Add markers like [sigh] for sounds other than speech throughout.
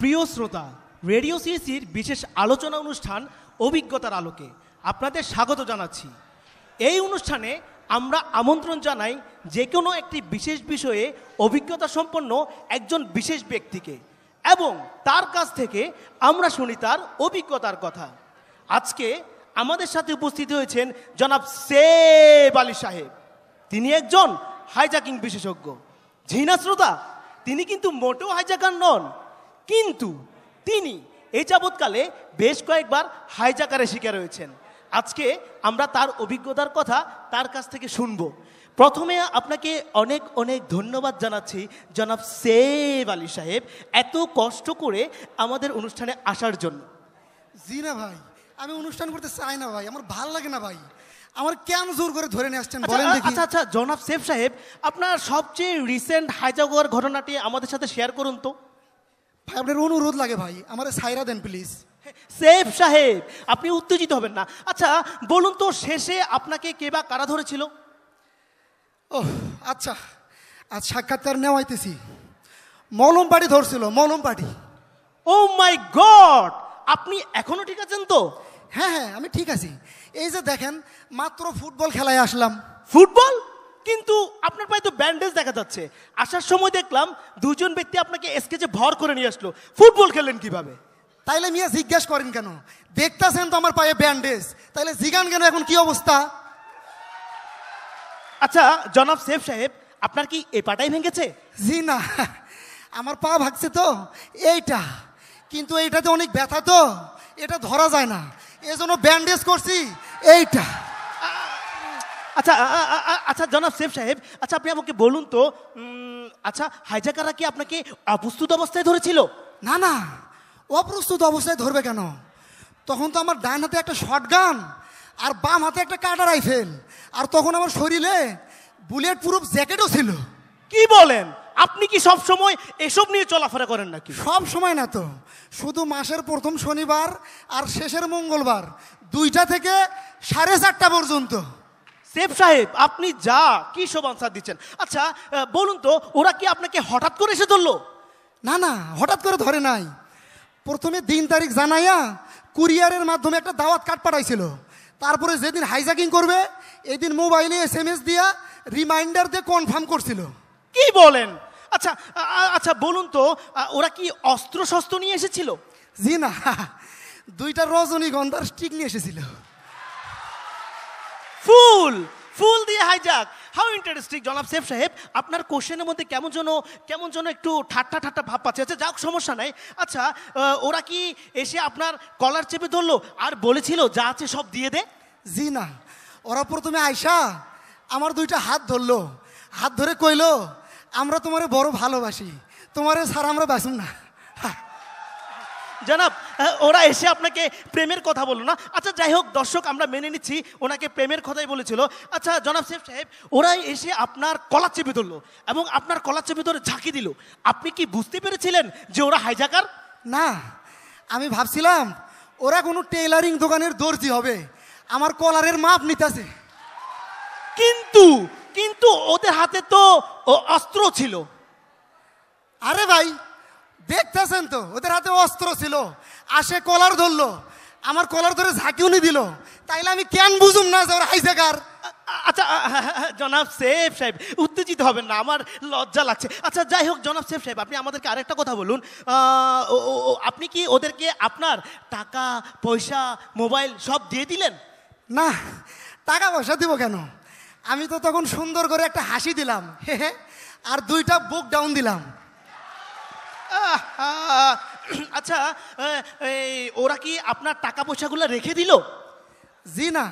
প্রিয় শ্রোতা রেডিও সিসির বিশেষ আলোচনা অনুষ্ঠান অভিজ্ঞতার আলোকে আপনাদের স্বাগত জানাচ্ছি এই অনুষ্ঠানে আমরা আমন্ত্রণ জানাই যে কোনো একটি বিশেষ বিষয়ে অভিজ্ঞতা সম্পন্ন একজন বিশেষ ব্যক্তিকে এবং তার কাছ থেকে আমরা শুনি তার অভিজ্ঞতার কথা আজকে আমাদের সাথে উপস্থিত হয়েছেন জনাব সেব আলী সাহেব তিনি একজন হাইজাকিং বিশেষজ্ঞ ঝিনা শ্রোতা তিনি কিন্তু মোটেও হাইজাকার নন কিন্তু তিনি এই যাবৎকালে বেশ কয়েকবার হাইজাকারের শিকার হয়েছেন আজকে আমরা তার অভিজ্ঞতার কথা তার কাছ থেকে শুনব প্রথমে আপনাকে অনেক অনেক ধন্যবাদ জানাচ্ছি জনাব সেব আলী সাহেব এত কষ্ট করে আমাদের অনুষ্ঠানে আসার জন্য জি না ভাই আমি অনুষ্ঠান করতে চাই না ভাই আমার ভাল লাগে না ভাই আমার কেন জোর করে ধরে নিয়ে আসছেন আচ্ছা, বলেন দেখি আচ্ছা আচ্ছা জনাব সেব সাহেব আপনার সবচেয়ে রিসেন্ট হাইজাগোয়ার ঘটনাটি আমাদের সাথে শেয়ার করুন তো আপনার অনুরোধ লাগে ভাই আমার সাইরা দেন প্লিজ সেফ সাহেব আপনি উত্তেজিত হবেন না আচ্ছা বলুন তো শেষে আপনাকে কে বা কারা ধরেছিল ও আচ্ছা আজ সাক্ষাৎকার নেওয়াইতেছি মলম পাটি ধরছিল মলম পাটি ও মাই গড আপনি এখনো ঠিক আছেন তো হ্যাঁ হ্যাঁ আমি ঠিক আছি এই যে দেখেন মাত্র ফুটবল খেলায় আসলাম ফুটবল কিন্তু আপনার পায়ে তো ব্যান্ডেজ দেখা যাচ্ছে আসার সময় দেখলাম দুজন ব্যক্তি আপনাকে স্কেচে ভর করে নিয়ে আসলো ফুটবল খেলেন কিভাবে তাইলে মিয়া জিজ্ঞেস করেন কেন দেখতেছেন তো আমার পায়ে ব্যান্ডেজ তাইলে জিগান কেন এখন কি অবস্থা আচ্ছা জনাব সেফ সাহেব আপনার কি এ পাটাই ভেঙেছে জি না আমার পা ভাগছে তো এইটা কিন্তু এইটাতে অনেক ব্যথা তো এটা ধরা যায় না এজন্য ব্যান্ডেজ করছি এইটা আচ্ছা আচ্ছা জনাব সেফ সাহেব আচ্ছা আপনি আমাকে বলুন তো আচ্ছা হাইজাকাররা কি আপনাকে অপ্রস্তুত অবস্থায় ধরেছিল না না অপ্রস্তুত অবস্থায় ধরবে কেন তখন তো আমার ডান হাতে একটা শর্ট গান আর বাম হাতে একটা কাটা রাইফেল আর তখন আমার শরীরে বুলেট প্রুফ জ্যাকেটও ছিল কি বলেন আপনি কি সব সময় এসব নিয়ে চলাফেরা করেন নাকি সব সময় না তো শুধু মাসের প্রথম শনিবার আর শেষের মঙ্গলবার দুইটা থেকে সাড়ে চারটা পর্যন্ত সেফ সাহেব আপনি যা কি সব আনসার দিচ্ছেন আচ্ছা বলুন তো ওরা কি আপনাকে হঠাৎ করে এসে ধরলো না না হঠাৎ করে ধরে নাই প্রথমে দিন তারিখ জানাইয়া কুরিয়ারের মাধ্যমে একটা দাওয়াত কাট পাঠাইছিল তারপরে যেদিন হাইজ্যাকিং করবে এদিন মোবাইলে এস এম এস দিয়া রিমাইন্ডার দিয়ে কনফার্ম করছিল কি বলেন আচ্ছা আচ্ছা বলুন তো ওরা কি অস্ত্র শস্ত্র নিয়ে এসেছিল জি না দুইটা রজনীগন্ধার স্টিক নিয়ে এসেছিল ফুল ফুল দিয়ে হাইজাক হাউ ইন্টারেস্টিং জনাব সেফ সাহেব আপনার কোশ্চেনের মধ্যে কেমন যেন কেমন যেন একটু ঠাট্টা ঠাট্টা ভাব পাচ্ছে আচ্ছা যাক সমস্যা নাই আচ্ছা ওরা কি এসে আপনার কলার চেপে ধরলো আর বলেছিল যা আছে সব দিয়ে দে জি না ওরা প্রথমে আয়সা আমার দুইটা হাত ধরলো হাত ধরে কইল আমরা তোমারে বড় ভালোবাসি তোমারে ছাড়া আমরা বাসুন না জনাব ওরা এসে আপনাকে প্রেমের কথা বললো না আচ্ছা যাই হোক দর্শক আমরা মেনে নিচ্ছি ওনাকে প্রেমের কথাই বলেছিল আচ্ছা জনাব সেফ সাহেব ওরাই এসে আপনার কলা চেপে ধরলো এবং আপনার কলা চেপে ধরে ঝাঁকি দিল আপনি কি বুঝতে পেরেছিলেন যে ওরা হাইজাকার না আমি ভাবছিলাম ওরা কোনো টেইলারিং দোকানের দর্জি হবে আমার কলারের মাপ নিতেছে কিন্তু কিন্তু ওদের হাতে তো অস্ত্র ছিল আরে ভাই দেখতেছেন তো ওদের হাতে অস্ত্র ছিল আসে কলার ধরলো আমার কলার ধরে ঝাঁকিও নি দিল তাইলে আমি কেন বুঝুম না যে ওর হাইজাকার আচ্ছা হ্যাঁ, হ্যাঁ, হ্যাঁ, জনাব সেফ সাহেব উত্তেজিত হবেন না আমার লজ্জা লাগছে আচ্ছা যাই হোক জনাব সেফ সাহেব আপনি আমাদেরকে আরেকটা কথা বলুন আপনি কি ওদেরকে আপনার টাকা পয়সা মোবাইল সব দিয়ে দিলেন না টাকা পয়সা দিব কেন আমি তো তখন সুন্দর করে একটা হাসি দিলাম আর দুইটা বুক ডাউন দিলাম [coughs] আচ্ছা ওরা কি আপনার টাকা পয়সাগুলো রেখে দিল জি না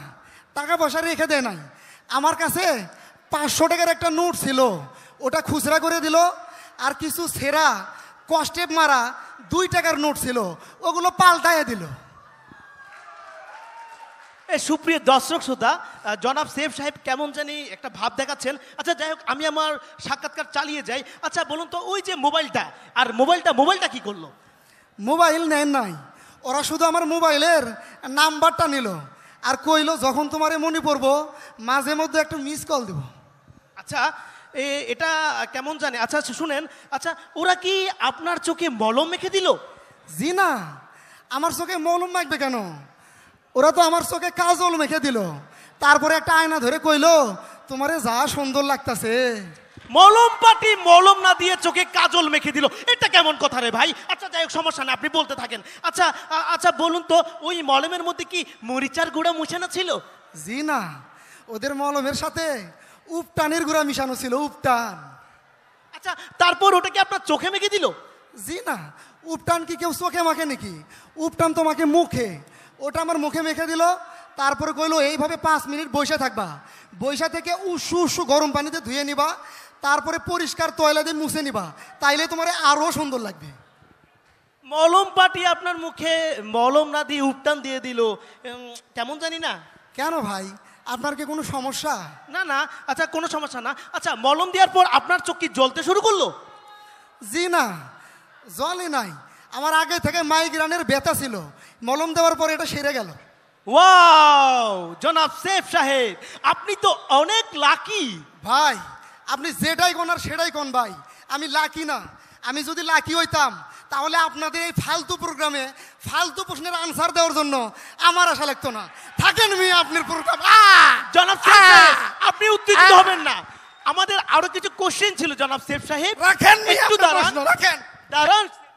টাকা পয়সা রেখে দেয় নাই আমার কাছে পাঁচশো টাকার একটা নোট ছিল ওটা খুচরা করে দিল আর কিছু সেরা কস্টেপ মারা দুই টাকার নোট ছিল ওগুলো পাল্টায় দিল সুপ্রিয় দর্শক শ্রোতা জনাব সেফ সাহেব কেমন জানি একটা ভাব দেখাচ্ছেন আচ্ছা যাই হোক আমি আমার সাক্ষাৎকার চালিয়ে যাই আচ্ছা বলুন তো ওই যে মোবাইলটা আর মোবাইলটা মোবাইলটা কি করলো মোবাইল নেন নাই ওরা শুধু আমার মোবাইলের নাম্বারটা নিল আর কইলো যখন তোমারে মনে পড়বো মাঝে মধ্যে একটা মিস কল দেব আচ্ছা এটা কেমন জানে আচ্ছা শুনেন আচ্ছা ওরা কি আপনার চোখে মলম মেখে দিল জি না আমার চোখে মলম মাখবে কেন ওরা তো আমার চোখে কাজল মেখে দিল তারপরে একটা আয়না ধরে কইল তোমারে যা সুন্দর লাগতাছে মলম পাটি মলম না দিয়ে চোখে কাজল মেখে দিল এটা কেমন কথা রে ভাই আচ্ছা যাই হোক সমস্যা না আপনি বলতে থাকেন আচ্ছা আচ্ছা বলুন তো ওই মলমের মধ্যে কি মরিচার গুঁড়া মুছানো ছিল জি না ওদের মলমের সাথে উপটানের গুঁড়া মিশানো ছিল উপটান আচ্ছা তারপর ওটা কি আপনার চোখে মেখে দিল জি না উপটান কি কেউ চোখে মাখে নাকি উপটান তোমাকে মুখে ওটা আমার মুখে মেখে দিল তারপরে কইলো এইভাবে পাঁচ মিনিট বৈশা থাকবা বৈশা থেকে উসু উসু গরম পানিতে ধুয়ে নিবা তারপরে পরিষ্কার তয়লা দিয়ে মুছে নিবা তাইলে তোমার আরও সুন্দর লাগবে মলম পাটি আপনার মুখে মলম না দিয়ে উপটান দিয়ে দিল কেমন জানি না কেন ভাই আপনার কি কোনো সমস্যা না না আচ্ছা কোনো সমস্যা না আচ্ছা মলম দেওয়ার পর আপনার চোখ কি জ্বলতে শুরু করলো জি না জলে নাই আমার আগে থেকে মাইগ্রানের ব্যথা ছিল মলম দেওয়ার পরে এটা সেরে গেল ওয়াও জনাব সেফ সাহেব আপনি তো অনেক লাকি ভাই আপনি যেটাই কোনার সেটাই কোন ভাই আমি লাকি না আমি যদি লাকি হইতাম তাহলে আপনাদের এই ফালতু প্রোগ্রামে ফালতু প্রশ্নের আনসার দেওয়ার জন্য আমার আশা লাগতো না থাকেন মি আপনার প্রোগ্রাম জনাব আপনি উত্তেজিত হবেন না আমাদের আরো কিছু কোশ্চেন ছিল জনাব সেফ সাহেব রাখেন একটু দাঁড়ান রাখেন দাঁড়ান